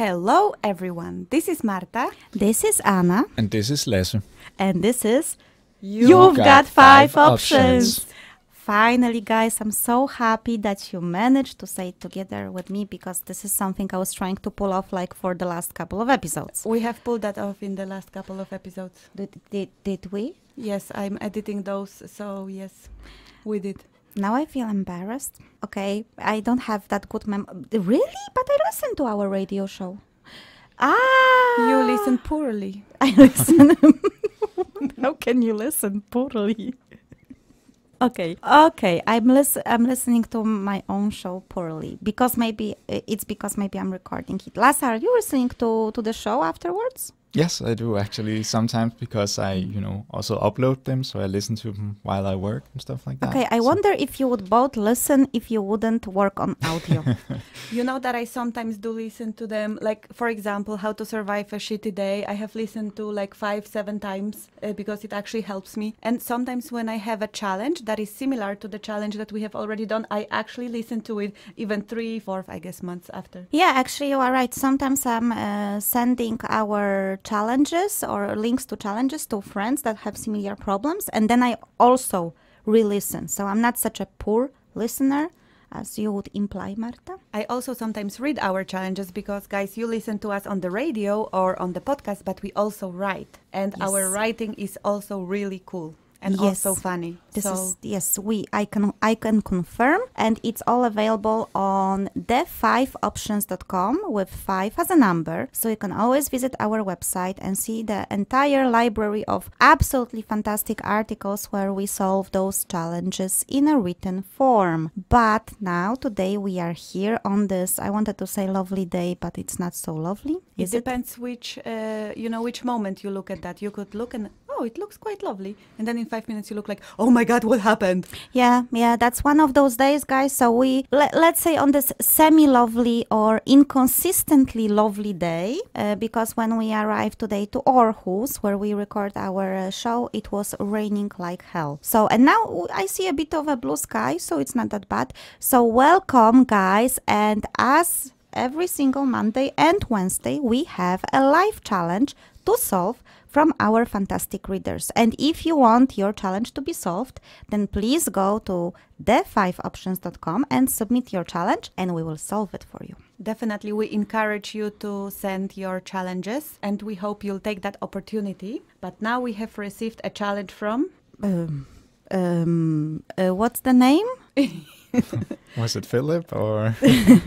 Hello, everyone. This is Marta. This is Anna. And this is Lasse. And this is You've, You've got, got, five, five options. options. Finally, guys, I'm so happy that you managed to say it together with me because this is something I was trying to pull off like for the last couple of episodes. We have pulled that off in the last couple of episodes. Did, did, did we? Yes, I'm editing those, so yes, we did. Now I feel embarrassed. Okay, I don't have that good mem. Really? But I listen to our radio show. Ah! You listen poorly. I listen. How can you listen poorly? okay okay i'm lis- i'm listening to my own show poorly because maybe it's because maybe i'm recording it lazar you listening to to the show afterwards Yes, I do actually sometimes because I, you know, also upload them, so I listen to them while I work and stuff like that. Okay, I so. wonder if you would both listen if you wouldn't work on audio. you know that I sometimes do listen to them, like for example, How to Survive a Shitty Day. I have listened to like five, seven times uh, because it actually helps me. And sometimes when I have a challenge that is similar to the challenge that we have already done, I actually listen to it even three, four, I guess, months after. Yeah, actually, you are right. Sometimes I'm uh, sending our challenges or links to challenges to friends that have similar problems. And then I also re listen. So I'm not such a poor listener as you would imply, Marta. I also sometimes read our challenges because, guys, you listen to us on the radio or on the podcast, but we also write. And yes. our writing is also really cool and yes. also funny. This so. is yes, we I can I can confirm, and it's all available on the5options.com with five as a number. So you can always visit our website and see the entire library of absolutely fantastic articles where we solve those challenges in a written form. But now today we are here on this. I wanted to say lovely day, but it's not so lovely. It depends it? which uh, you know which moment you look at that. You could look and oh, it looks quite lovely, and then five minutes you look like, oh my God, what happened? Yeah, yeah, that's one of those days, guys. So we, let, us say on this semi lovely or inconsistently lovely day, uh, because when we arrived today to Aarhus, where we record our uh, show, it was raining like hell. So, and now I see a bit of a blue sky, so it's not that bad. So, welcome, guys. And as every single Monday and Wednesday, we have a live challenge to solve from our fantastic readers. And if you want your challenge to be solved, then please go to the5options.com and submit your challenge and we will solve it for you. Definitely, we encourage you to send your challenges and we hope you'll take that opportunity. But now we have received a challenge from. Um, um, uh, what's the name? was it Philip or?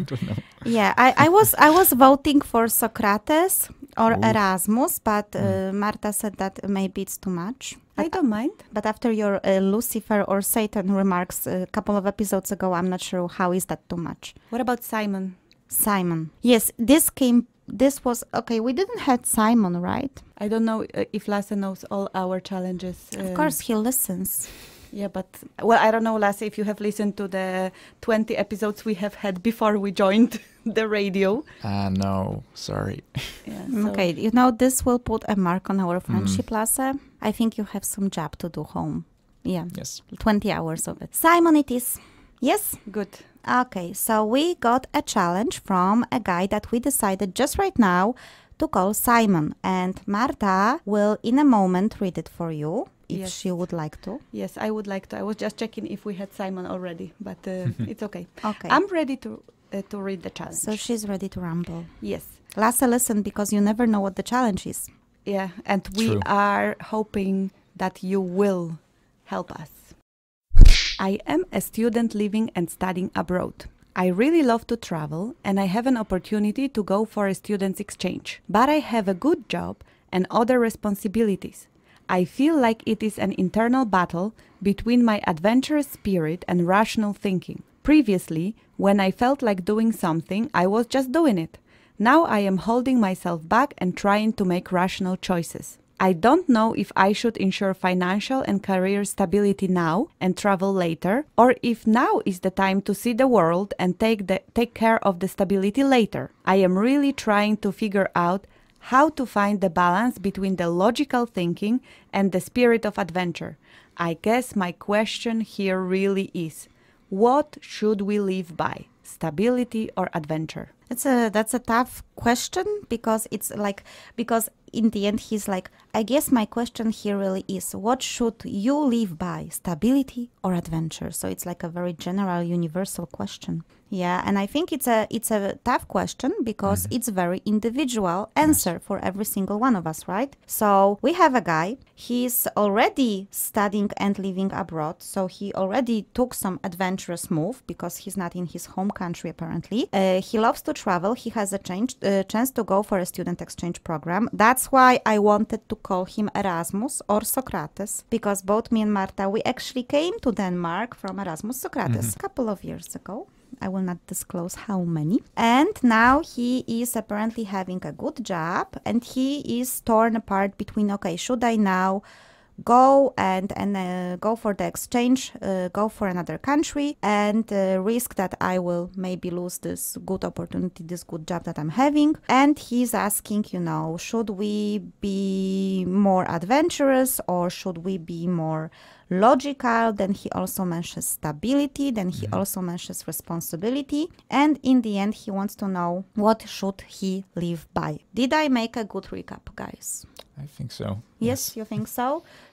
yeah, I, I was I was voting for Socrates or Ooh. Erasmus, but mm. uh, Marta said that maybe it's too much. I don't mind. But after your uh, Lucifer or Satan remarks a couple of episodes ago, I'm not sure how is that too much. What about Simon? Simon. Yes, this came. This was okay. We didn't have Simon, right? I don't know uh, if Lasse knows all our challenges. Uh, of course, he listens. Yeah, but well, I don't know, Lasse, if you have listened to the 20 episodes we have had before we joined the radio. Ah, uh, no, sorry. Yeah, mm, so. Okay, you know, this will put a mark on our friendship, mm. Lasse. I think you have some job to do home. Yeah. Yes. 20 hours of it. Simon, it is. Yes? Good. Okay, so we got a challenge from a guy that we decided just right now to call Simon. And Marta will, in a moment, read it for you if yes. she would like to. Yes, I would like to. I was just checking if we had Simon already, but uh, it's okay. Okay. I'm ready to uh, to read the challenge. So she's ready to rumble. Yes. Last lesson because you never know what the challenge is. Yeah, and we True. are hoping that you will help us. I am a student living and studying abroad. I really love to travel and I have an opportunity to go for a student's exchange. But I have a good job and other responsibilities, I feel like it is an internal battle between my adventurous spirit and rational thinking. Previously, when I felt like doing something, I was just doing it. Now I am holding myself back and trying to make rational choices. I don't know if I should ensure financial and career stability now and travel later, or if now is the time to see the world and take, the, take care of the stability later. I am really trying to figure out how to find the balance between the logical thinking and the spirit of adventure. I guess my question here really is what should we live by? Stability or adventure? That's a that's a tough question because it's like because in the end he's like I guess my question here really is what should you live by, stability or adventure? So it's like a very general universal question. Yeah, and I think it's a it's a tough question because mm it's very individual answer yes. for every single one of us, right? So we have a guy, he's already studying and living abroad, so he already took some adventurous move because he's not in his home country apparently. Uh, he loves to travel, he has a change, uh, chance to go for a student exchange program. That's why I wanted to call him Erasmus or Socrates because both me and Marta, we actually came to Denmark from Erasmus Socrates mm -hmm. a couple of years ago. I will not disclose how many. And now he is apparently having a good job and he is torn apart between okay, should I now go and, and uh, go for the exchange, uh, go for another country and uh, risk that I will maybe lose this good opportunity, this good job that I'm having. And he's asking, you know, should we be more adventurous or should we be more logical, then he also mentions stability, then he mm -hmm. also mentions responsibility, and in the end he wants to know what should he live by. Did I make a good recap, guys? I think so. Yes, yes. you think so?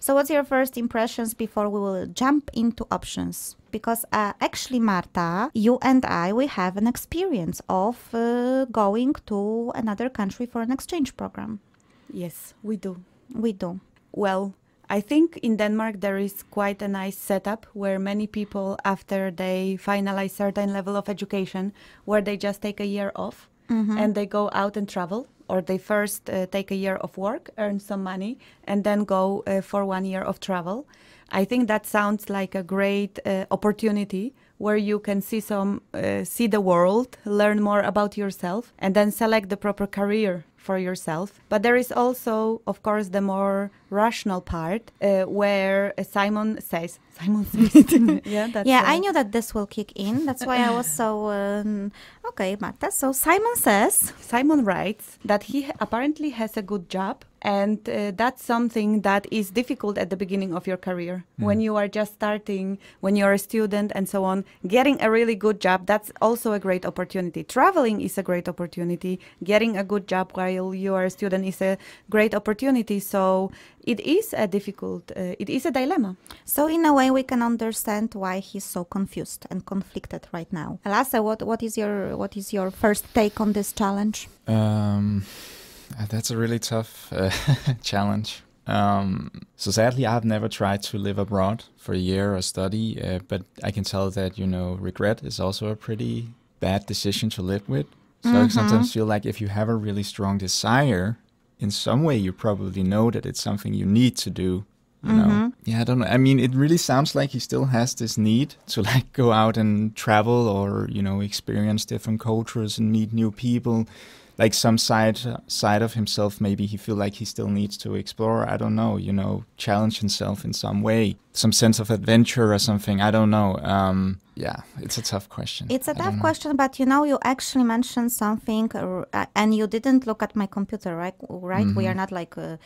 So what's your first impressions before we will jump into options? because uh, actually marta you and i we have an experience of uh, going to another country for an exchange program yes we do we do well I think in Denmark there is quite a nice setup where many people, after they finalize certain level of education, where they just take a year off mm-hmm. and they go out and travel, or they first uh, take a year of work, earn some money, and then go uh, for one year of travel. I think that sounds like a great uh, opportunity where you can see some uh, see the world learn more about yourself and then select the proper career for yourself. But there is also, of course, the more rational part uh, where uh, Simon says, Simon says." yeah, that's yeah. Uh, I knew that this will kick in. That's why I was so um, okay, Marta. So Simon says Simon writes that he apparently has a good job and uh, that's something that is difficult at the beginning of your career mm. when you are just starting when you're a student and so on getting a really good job that's also a great opportunity traveling is a great opportunity getting a good job while you are a student is a great opportunity so it is a difficult uh, it is a dilemma so in a way we can understand why he's so confused and conflicted right now alasa what, what is your what is your first take on this challenge um uh, that's a really tough uh, challenge. Um, so sadly, I've never tried to live abroad for a year or study, uh, but I can tell that you know regret is also a pretty bad decision to live with. So mm-hmm. I sometimes feel like if you have a really strong desire, in some way you probably know that it's something you need to do. You mm-hmm. know? Yeah, I don't know. I mean, it really sounds like he still has this need to like go out and travel or you know experience different cultures and meet new people like some side side of himself maybe he feel like he still needs to explore i don't know you know challenge himself in some way some sense of adventure or something i don't know um, yeah it's a tough question it's a tough know. question but you know you actually mentioned something uh, and you didn't look at my computer right right mm -hmm. we mm-hmm. are not like uh,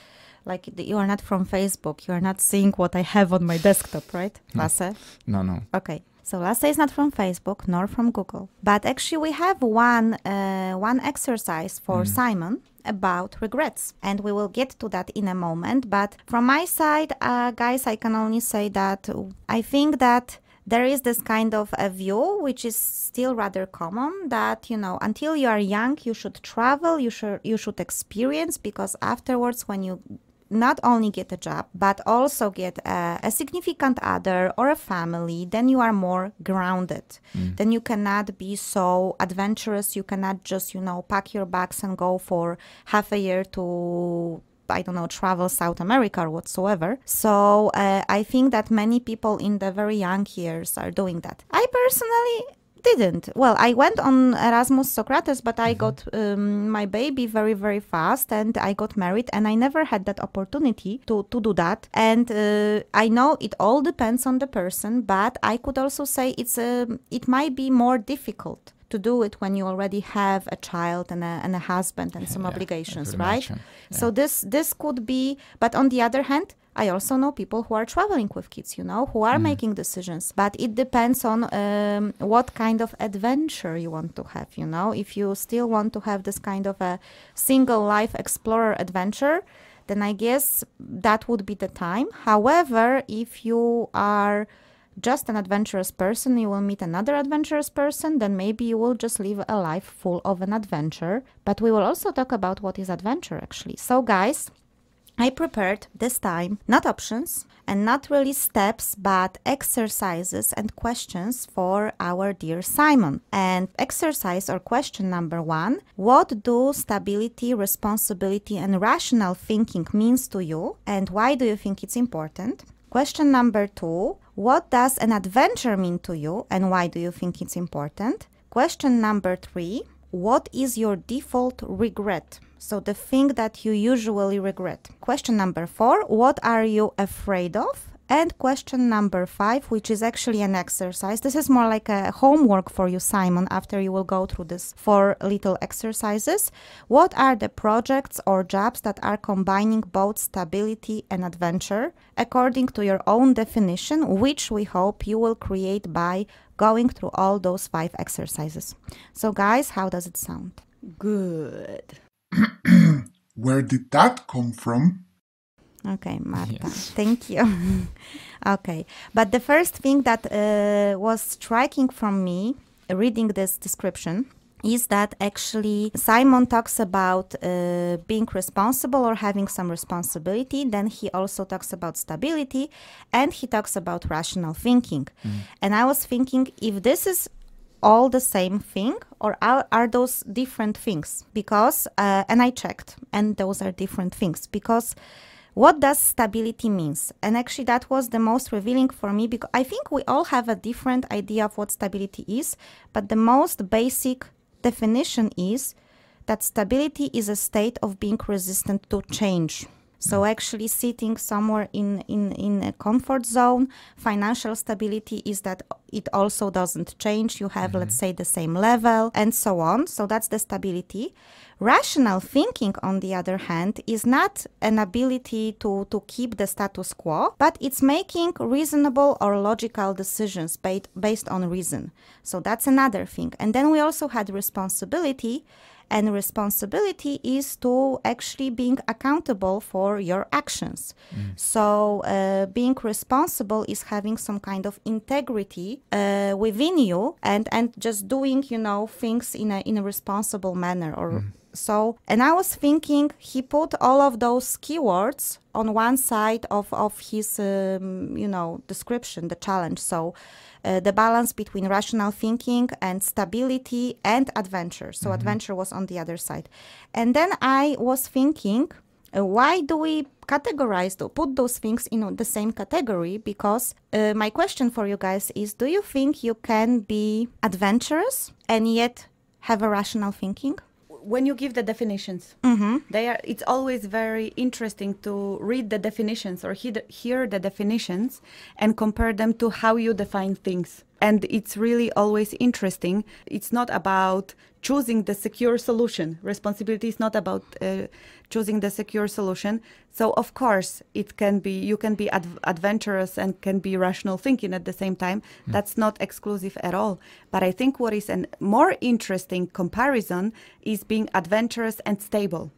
like you are not from facebook you are not seeing what i have on my desktop right Lasse? no no okay so let's say it's not from Facebook nor from Google. But actually, we have one, uh, one exercise for mm. Simon about regrets. And we will get to that in a moment. But from my side, uh, guys, I can only say that I think that there is this kind of a view which is still rather common that you know until you are young you should travel you should you should experience because afterwards when you not only get a job, but also get a, a significant other or a family, then you are more grounded. Mm. Then you cannot be so adventurous. You cannot just, you know, pack your bags and go for half a year to I don't know, travel South America or whatsoever. So uh, I think that many people in the very young years are doing that. I personally didn't. Well, I went on Erasmus Socrates, but I mm-hmm. got um, my baby very, very fast and I got married, and I never had that opportunity to, to do that. And uh, I know it all depends on the person, but I could also say it's a, um, it might be more difficult to do it when you already have a child and a, and a husband and some yeah, obligations, right? Yeah. So this this could be. But on the other hand, I also know people who are traveling with kids, you know, who are mm. making decisions. But it depends on um, what kind of adventure you want to have, you know. If you still want to have this kind of a single life explorer adventure, then I guess that would be the time. However, if you are just an adventurous person, you will meet another adventurous person, then maybe you will just live a life full of an adventure. But we will also talk about what is adventure actually. So, guys, I prepared this time not options and not really steps, but exercises and questions for our dear Simon. And exercise or question number one What do stability, responsibility, and rational thinking means to you, and why do you think it's important? Question number two What does an adventure mean to you and why do you think it's important? Question number three What is your default regret? So, the thing that you usually regret. Question number four What are you afraid of? And question number five, which is actually an exercise. This is more like a homework for you, Simon, after you will go through these four little exercises. What are the projects or jobs that are combining both stability and adventure according to your own definition, which we hope you will create by going through all those five exercises? So, guys, how does it sound? Good. Where did that come from? Okay, Marta. Yes. Thank you. okay. But the first thing that uh, was striking from me reading this description is that actually Simon talks about uh, being responsible or having some responsibility. Then he also talks about stability and he talks about rational thinking. Mm. And I was thinking if this is all the same thing or are, are those different things? Because, uh, and I checked, and those are different things because what does stability means and actually that was the most revealing for me because i think we all have a different idea of what stability is but the most basic definition is that stability is a state of being resistant to change so mm. actually sitting somewhere in, in, in a comfort zone, financial stability is that it also doesn't change. You have, mm -hmm. let's mm-hmm. say, the same level and so on. So that's the stability. Rational thinking, on the other hand, is not an ability to, to keep the status quo, but it's making reasonable or logical decisions based, based on reason. So that's another thing. And then we also had responsibility, and responsibility is to actually being accountable for your actions. Mm. So uh, being responsible is having some kind of integrity uh, within you and, and just doing, you know, things in a, in a responsible manner or mm so, and I was thinking he put all of those keywords on one side of, of his, um, you know, description, the challenge. So, uh, the balance between rational thinking and stability and adventure. So, mm -hmm. adventure was on the other side. And then I was thinking, uh, why do we categorize to put those things in the same category because uh, my question for you guys is do you think you can be adventurous and yet have a rational thinking when you give the definitions, mm-hmm. they are. It's always very interesting to read the definitions or hear the definitions and compare them to how you define things. And it's really always interesting. It's not about choosing the secure solution. Responsibility is not about uh, choosing the secure solution. So of course, it can be you can be adv- adventurous and can be rational thinking at the same time. Mm. That's not exclusive at all. But I think what is a more interesting comparison is being adventurous and stable.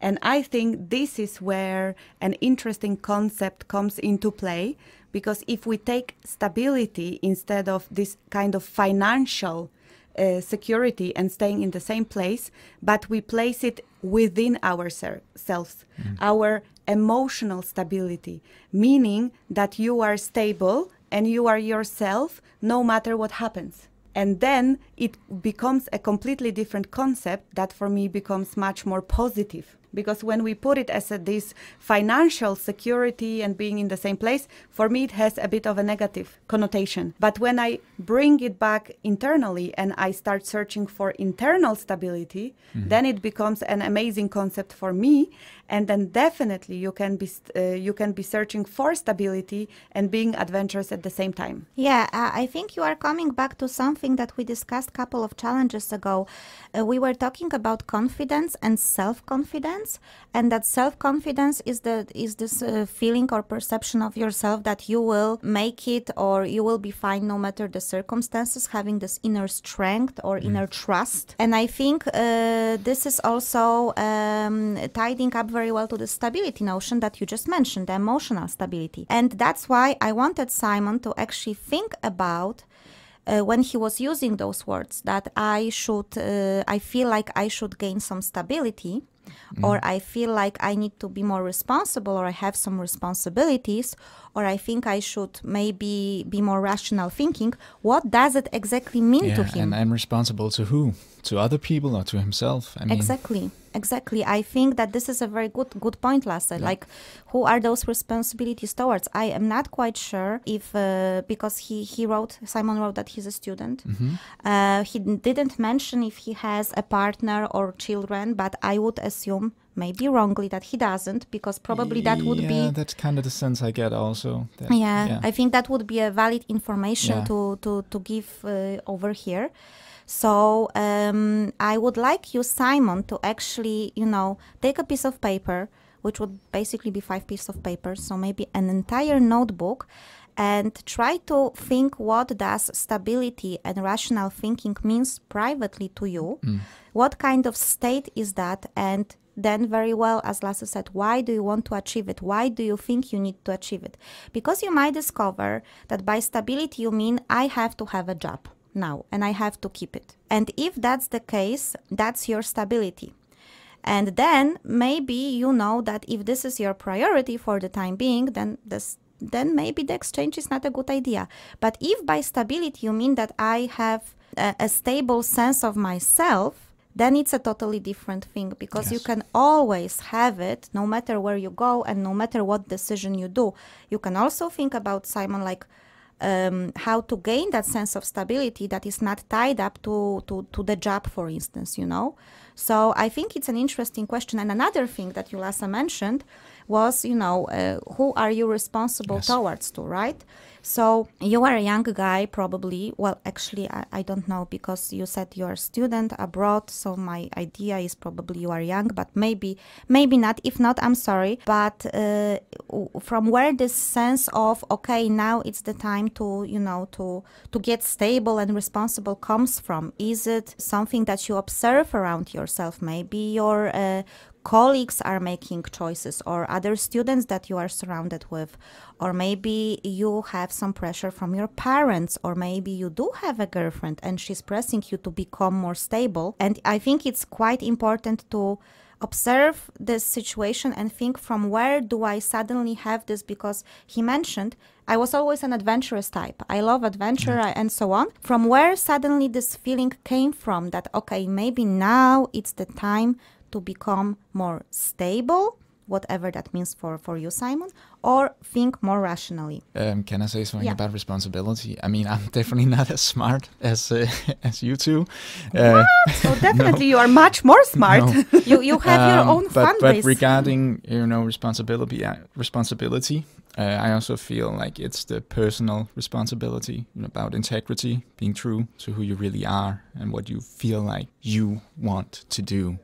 And I think this is where an interesting concept comes into play because if we take stability instead of this kind of financial uh, security and staying in the same place, but we place it within ourselves, mm. our emotional stability, meaning that you are stable and you are yourself no matter what happens. And then it becomes a completely different concept that for me becomes much more positive because when we put it as a, this financial security and being in the same place, for me it has a bit of a negative connotation. But when I bring it back internally and I start searching for internal stability, mm-hmm. then it becomes an amazing concept for me. And then definitely you can be uh, you can be searching for stability and being adventurous at the same time. Yeah, uh, I think you are coming back to something that we discussed a couple of challenges ago. Uh, we were talking about confidence and self confidence confidence and that self confidence is the is this uh, feeling or perception of yourself that you will make it or you will be fine no matter the circumstances having this inner strength or mm. inner trust and i think uh, this is also um, tidying up very well to the stability notion that you just mentioned the emotional stability and that's why i wanted simon to actually think about uh, when he was using those words that I should, uh, I feel like I should gain some stability or mm. I feel like I need to be more responsible or I have some responsibilities or I think I should maybe be more rational thinking, what does it exactly mean yeah, to him? And I'm responsible to who? To other people or to himself? I mean, exactly. Exactly. I think that this is a very good good point, Lasse. Yeah. Like, who are those responsibilities towards? I am not quite sure if uh, because he he wrote Simon wrote that he's a student. Mm -hmm. uh, he didn't mention if he has a partner or children, but I would assume maybe wrongly that he doesn't because probably that would yeah, be that's kind of the sense i get also that, yeah, yeah, i think that would be a valid information yeah. to to to give uh, over here so um, I would like you, Simon, to actually, you know, take a piece of paper, which would basically be five pieces of paper, so maybe an entire notebook, and try to think what does stability and rational thinking means privately to you. Mm. What kind of state is that? And then very well, as Lasse said, why do you want to achieve it? Why do you think you need to achieve it? Because you might discover that by stability you mean I have to have a job now and I have to keep it. And if that's the case, that's your stability. And then maybe you know that if this is your priority for the time being, then this then maybe the exchange is not a good idea. But if by stability you mean that I have a, a stable sense of myself, then it's a totally different thing because yes. you can always have it no matter where you go and no matter what decision you do. You can also think about Simon like um, how to gain that sense of stability that is not tied up to, to, to the job, for instance, you know? So I think it's an interesting question. And another thing that Yulasa mentioned was, you know, uh, who are you responsible yes. towards to, right? So you are a young guy, probably. Well, actually, I, I don't know because you said you're a student abroad. So my idea is probably you are young, but maybe, maybe not. If not, I'm sorry. But uh, from where this sense of okay, now it's the time to you know to to get stable and responsible comes from? Is it something that you observe around yourself? Maybe your uh, colleagues are making choices or other students that you are surrounded with or maybe you have some pressure from your parents or maybe you do have a girlfriend and she's pressing you to become more stable and i think it's quite important to observe this situation and think from where do I suddenly have this because he mentioned I was always an adventurous type. I love adventure mm. and so on. From where suddenly this feeling came from that okay, maybe now it's the time to become more stable whatever that means for for you simon or think more rationally um, can i say something yeah. about responsibility i mean i'm definitely not as smart as uh, as you two uh, so definitely no. you are much more smart no. you you have um, your own but, fun but base. regarding you know responsibility uh, responsibility uh, i also feel like it's the personal responsibility about integrity being true to who you really are and what you feel like you want to do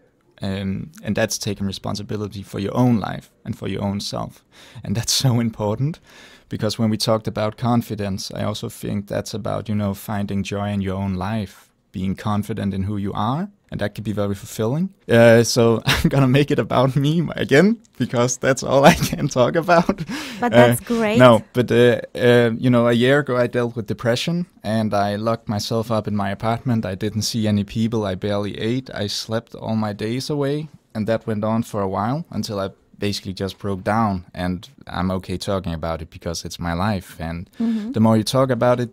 um, and that's taking responsibility for your own life and for your own self. And that's so important because when we talked about confidence, I also think that's about, you know, finding joy in your own life, being confident in who you are and that can be very fulfilling. Uh, so I'm gonna make it about me again because that's all I can talk about. But uh, that's uh, great. No, but uh, uh, you know, a year ago I dealt with depression and I locked myself up in my apartment. I didn't see any people. I barely ate. I slept all my days away, and that went on for a while until I basically just broke down. And I'm okay talking about it because it's my life. And mm -hmm. the more you talk about it,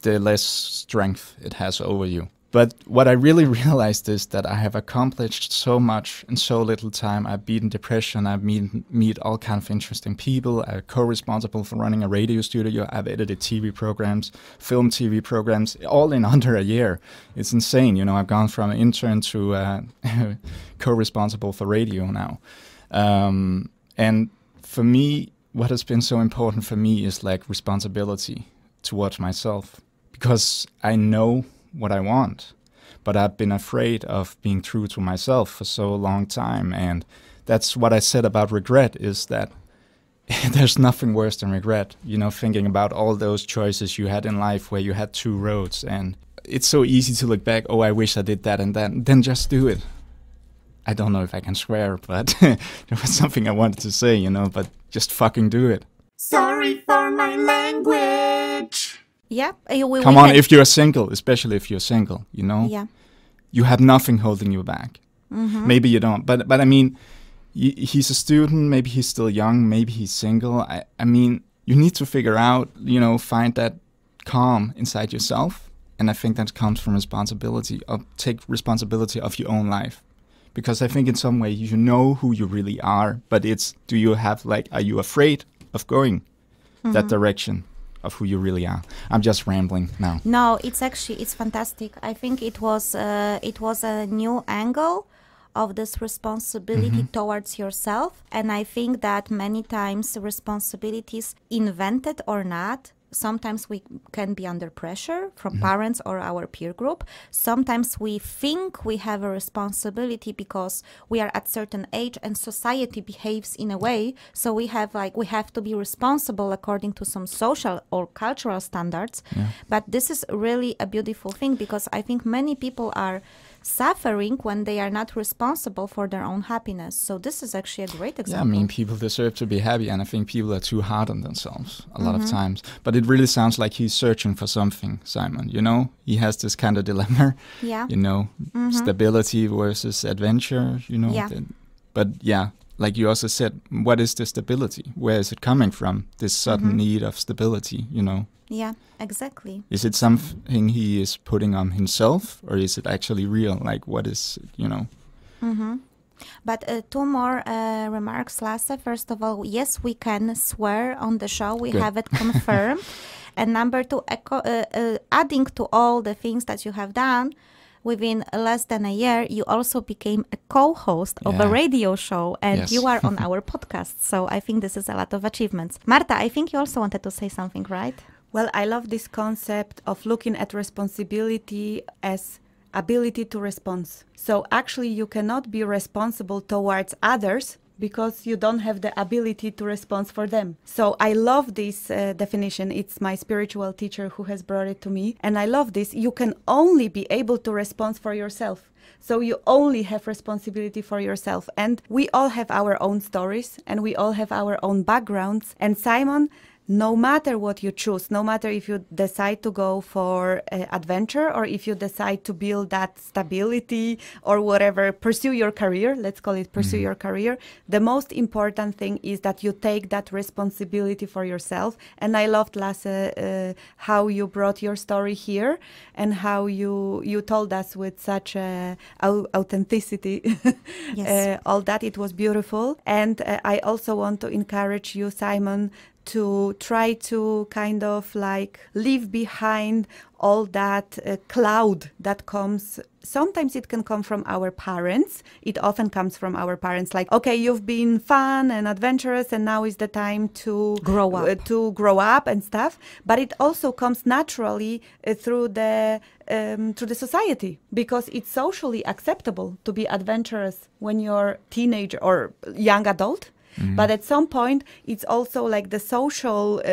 the less strength it has over you. But what I really realized is that I have accomplished so much in so little time. I've beaten depression. I've meet, meet all kind of interesting people. I'm co-responsible for running a radio studio. I've edited TV programs, film TV programs, all in under a year. It's insane. You know, I've gone from an intern to uh, co-responsible for radio now. Um, and for me, what has been so important for me is like responsibility towards myself because I know what I want. But I've been afraid of being true to myself for so long time. And that's what I said about regret is that there's nothing worse than regret. You know, thinking about all those choices you had in life where you had two roads and it's so easy to look back, oh, I wish I did that and that. Then just do it. I don't know if I can swear, but there was something I wanted to say, you know, but just fucking do it. Sorry for my language. Yeah. Uh, we, we Come on, if you're single, especially if you're single, you know? Yeah. You have nothing holding you back. Mm -hmm. Maybe you don't, but but I mean, he's a student. Maybe he's still young. Maybe he's single. I, I mean, you need to figure out, you know, find that calm inside yourself. And I think that comes from responsibility of take responsibility of your own life, because I think in some way you know who you really are. But it's do you have like are you afraid of going mm -hmm. that mm-hmm. direction? of who you really are. I'm just rambling now. No, it's actually it's fantastic. I think it was uh, it was a new angle of this responsibility mm-hmm. towards yourself, and I think that many times responsibilities, invented or not, sometimes we can be under pressure from mm-hmm. parents or our peer group sometimes we think we have a responsibility because we are at certain age and society behaves in a way so we have like we have to be responsible according to some social or cultural standards yeah. but this is really a beautiful thing because i think many people are suffering when they are not responsible for their own happiness. So this is actually a great example. Yeah, I mean, people deserve to be happy, and I think people are too hard on themselves a lot mm -hmm. of mm-hmm. times. But it really sounds like he's searching for something, Simon. You know, he has this kind of dilemma. Yeah. You know, mm -hmm. stability versus adventure. You know. Yeah. The, but yeah, like you also said, what is the stability? Where is it coming from? This sudden mm -hmm. need of stability. You know. Yeah, exactly. Is it something he is putting on himself, or is it actually real? Like, what is you know? Mm-hmm. But uh, two more uh, remarks, Lasse. First of all, yes, we can swear on the show. We Good. have it confirmed. and number two, echo, uh, uh, adding to all the things that you have done, within less than a year, you also became a co-host yeah. of a radio show, and yes. you are on our podcast. So I think this is a lot of achievements. Marta, I think you also wanted to say something, right? Well, I love this concept of looking at responsibility as ability to respond. So actually, you cannot be responsible towards others because you don't have the ability to respond for them. So I love this uh, definition. It's my spiritual teacher who has brought it to me. And I love this. You can only be able to respond for yourself. So you only have responsibility for yourself. And we all have our own stories and we all have our own backgrounds. And Simon no matter what you choose, no matter if you decide to go for uh, adventure or if you decide to build that stability or whatever, pursue your career, let's call it pursue mm. your career, the most important thing is that you take that responsibility for yourself. And I loved, Lasse, uh, how you brought your story here and how you, you told us with such uh, authenticity yes. Uh, all that. It was beautiful. And uh, I also want to encourage you, Simon, to try to kind of like leave behind all that uh, cloud that comes sometimes it can come from our parents it often comes from our parents like okay you've been fun and adventurous and now is the time to grow uh, up uh, to grow up and stuff but it also comes naturally uh, through the um, through the society because it's socially acceptable to be adventurous when you're teenager or young adult Mm. But at some point, it's also like the social uh,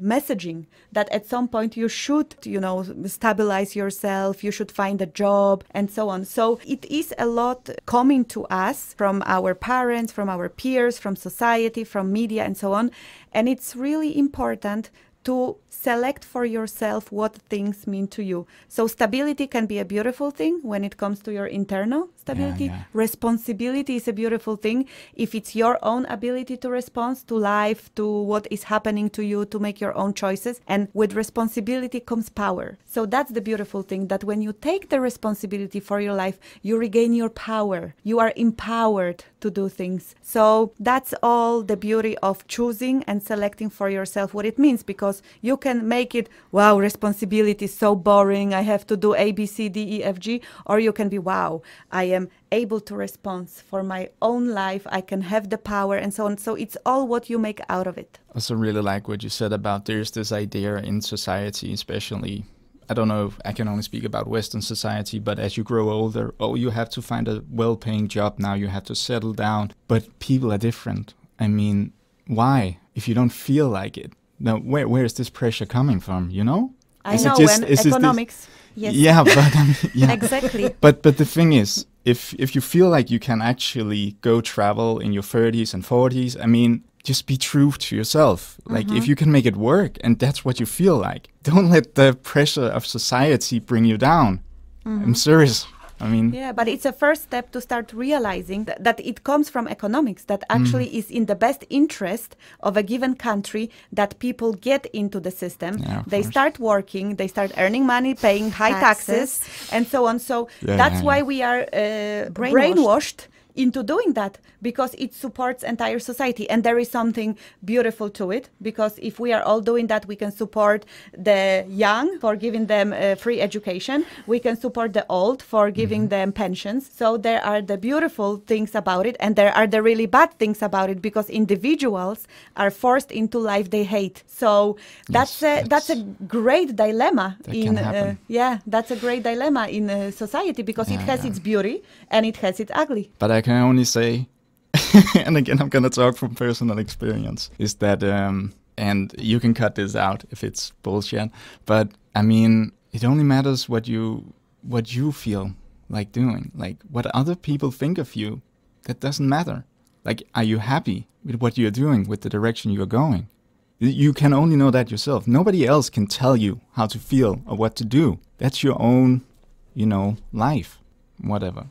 messaging that at some point you should, you know, stabilize yourself, you should find a job, and so on. So it is a lot coming to us from our parents, from our peers, from society, from media, and so on. And it's really important to select for yourself what things mean to you. So stability can be a beautiful thing when it comes to your internal stability. Yeah, yeah. Responsibility is a beautiful thing if it's your own ability to respond to life, to what is happening to you, to make your own choices. And with responsibility comes power. So that's the beautiful thing that when you take the responsibility for your life, you regain your power. You are empowered to do things. So that's all the beauty of choosing and selecting for yourself what it means because because you can make it, wow, responsibility is so boring. I have to do A, B, C, D, E, F, G. Or you can be, wow, I am able to respond for my own life. I can have the power and so on. So it's all what you make out of it. I also really like what you said about there's this idea in society, especially I don't know, I can only speak about Western society, but as you grow older, oh, you have to find a well paying job now, you have to settle down. But people are different. I mean, why? If you don't feel like it, now, where where is this pressure coming from? You know, I is know just, when economics. Yes. Yeah, but yeah. exactly. But but the thing is, if if you feel like you can actually go travel in your 30s and 40s, I mean, just be true to yourself. Like mm -hmm. if mm-hmm. you can make it work and that's what you feel like, don't let the pressure of society bring you down. Mm -hmm. I'm mm-hmm. serious. I mean, yeah, but it's a first step to start realizing that, that it comes from economics that actually mm. is in the best interest of a given country that people get into the system. Yeah, they course. start working, they start earning money, paying high taxes, taxes and so on. So yeah, that's yeah, why we are uh, brainwashed, brainwashed into doing that because it supports entire society and there is something beautiful to it because if we are all doing that we can support the young for giving them uh, free education we can support the old for giving mm -hmm. them pensions so there are the beautiful things about it and there are the really bad things about it because individuals are forced into life they hate so that's yes, a, that's, that's, a great dilemma that in uh, yeah that's a great dilemma in uh, society because yeah, it has yeah. its beauty and it has its ugly but I I can only say, and again, I'm gonna talk from personal experience, is that, um, and you can cut this out if it's bullshit, but I mean, it only matters what you what you feel like doing, like what other people think of you. That doesn't matter. Like, are you happy with what you're doing, with the direction you're going? You can only know that yourself. Nobody else can tell you how to feel or what to do. That's your own, you know, life whatever.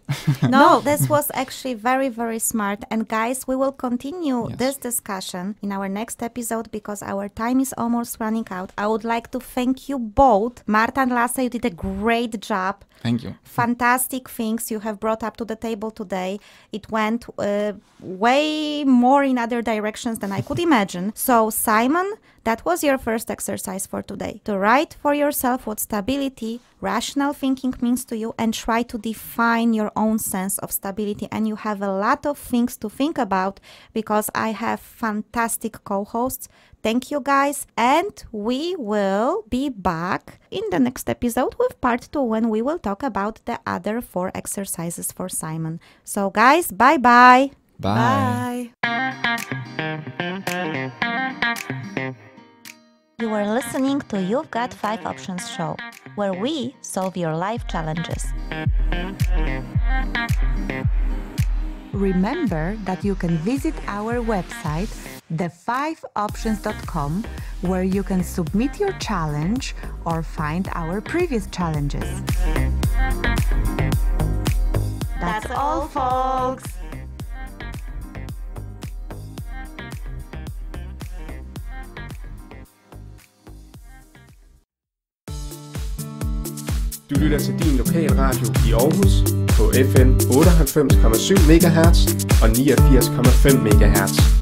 no, this was actually very, very smart. And guys, we will continue yes. this discussion in our next episode because our time is almost running out. I would like to thank you both. Marta and Lasse, you did a great job. Thank you. Fantastic things you have brought up to the table today. It went uh, way more in other directions than I could imagine. So, Simon, that was your first exercise for today to write for yourself what stability rational thinking means to you and try to define your own sense of stability. And you have a lot of things to think about because I have fantastic co hosts. Thank you guys. And we will be back in the next episode with part two when we will talk about the other four exercises for Simon. So, guys, bye bye. Bye. bye. You are listening to You've Got 5 Options show, where we solve your life challenges. Remember that you can visit our website, thefiveoptions.com, where you can submit your challenge or find our previous challenges. That's all, folks! Du lytter til din radio i Aarhus på FM 98,7 MHz og 89,5 MHz.